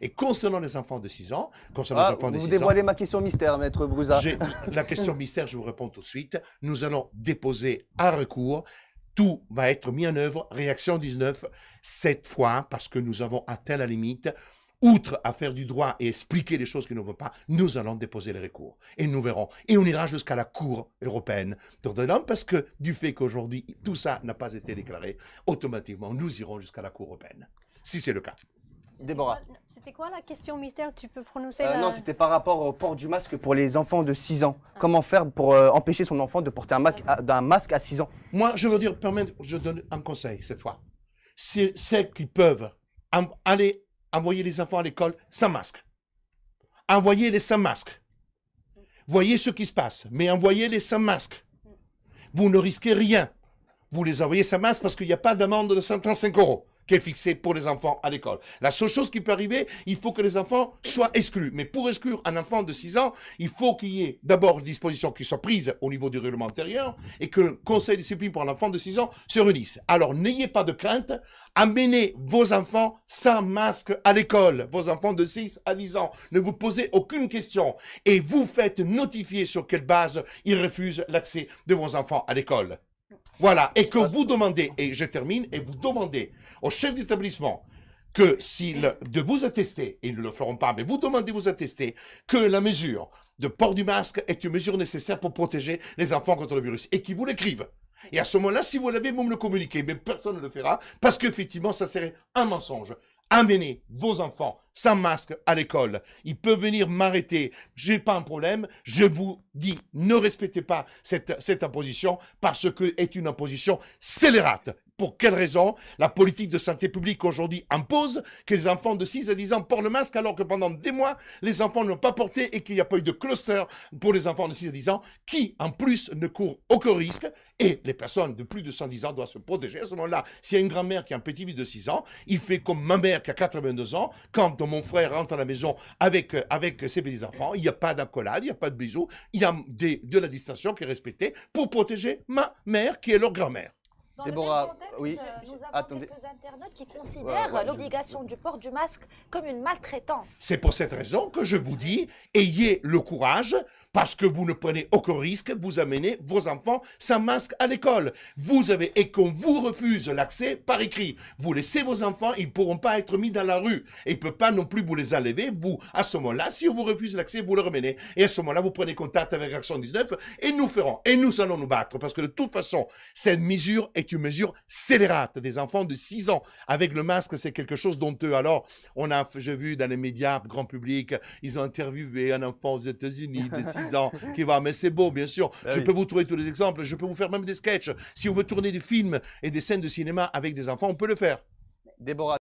Et concernant les enfants de 6 ans, concernant les ah, enfants de 6 dévoilez ma question mystère, maître Broussard. La question mystère, je vous réponds tout de suite. Nous allons déposer un recours tout va être mis en œuvre. Réaction 19, cette fois, parce que nous avons atteint la limite, outre à faire du droit et expliquer les choses qui ne vont pas, nous allons déposer les recours. Et nous verrons. Et on ira jusqu'à la Cour européenne d'ordonnance, parce que du fait qu'aujourd'hui, tout ça n'a pas été déclaré, automatiquement, nous irons jusqu'à la Cour européenne, si c'est le cas. Déborah. C'était quoi la question mystère Tu peux prononcer euh, Non, c'était par rapport au port du masque pour les enfants de 6 ans. Ah. Comment faire pour euh, empêcher son enfant de porter un, ah. masque à 6 ans Moi, je veux dire, je donne un conseil cette fois. C'est ceux qui peuvent aller envoyer les enfants à l'école sans masque. Envoyez-les sans masque. Voyez ce qui se passe, mais envoyez-les sans masque. Mm. Vous ne risquez rien. Vous les envoyez sans masque parce qu'il n'y a pas d'amende de 135 euros qui est pour les enfants à l'école. La seule chose qui peut arriver, il faut que les enfants soient exclus. Mais pour exclure un enfant de 6 ans, il faut qu'il y ait d'abord une disposition qui soit prise au niveau du règlement intérieur et que le conseil de discipline pour un enfant de 6 ans se réunisse. Alors n'ayez pas de crainte, amenez vos enfants sans masque à l'école, vos enfants de 6 à 10 ans. Ne vous posez aucune question et vous faites notifier sur quelle base ils refusent l'accès de vos enfants à l'école. Voilà. Et que vous demandez, et je termine, et vous demandez au chef d'établissement que s'il de vous attester, et ils ne le feront pas, mais vous demandez vous attester que la mesure de port du masque est une mesure nécessaire pour protéger les enfants contre le virus et qu'ils vous l'écrivent. Et à ce moment-là, si vous l'avez, vous me le communiquez. Mais personne ne le fera parce qu'effectivement, ça serait un mensonge. Amenez vos enfants sans masque à l'école. Ils peuvent venir m'arrêter. J'ai pas un problème. Je vous dis, ne respectez pas cette, cette imposition parce que est une imposition scélérate. Pour quelle raison la politique de santé publique aujourd'hui impose que les enfants de 6 à 10 ans portent le masque alors que pendant des mois, les enfants ne l'ont pas porté et qu'il n'y a pas eu de cluster pour les enfants de 6 à 10 ans qui, en plus, ne courent aucun risque et les personnes de plus de 110 ans doivent se protéger. À ce moment-là, s'il y a une grand-mère qui a un petit fils de 6 ans, il fait comme ma mère qui a 82 ans. Quand mon frère rentre à la maison avec, euh, avec ses petits-enfants, il n'y a pas d'accolade, il n'y a pas de bisous, il y a de la distanciation qui est respectée pour protéger ma mère qui est leur grand-mère. Dans Déborah, oui, euh, nous avons quelques internautes qui considèrent l'obligation du port du masque comme une maltraitance. C'est pour cette raison que je vous dis, ayez le courage, parce que vous ne prenez aucun risque, vous amenez vos enfants sans masque à l'école. Vous avez, et qu'on vous refuse l'accès par écrit. Vous laissez vos enfants, ils ne pourront pas être mis dans la rue. Et ne peut pas non plus vous les enlever. Vous, à ce moment-là, si on vous refuse l'accès, vous le remenez. Et à ce moment-là, vous prenez contact avec Action 19 et nous ferons, et nous allons nous battre, parce que de toute façon, cette mesure est tu mesure scélérate. Des enfants de 6 ans avec le masque, c'est quelque chose d'honteux. Alors, on a, j'ai vu dans les médias, grand public, ils ont interviewé un enfant aux États-Unis de 6 ans qui va, mais c'est beau, bien sûr. Ah je peux vous trouver tous les exemples. Je peux vous faire même des sketchs. Si on veut tourner des films et des scènes de cinéma avec des enfants, on peut le faire. Déborah.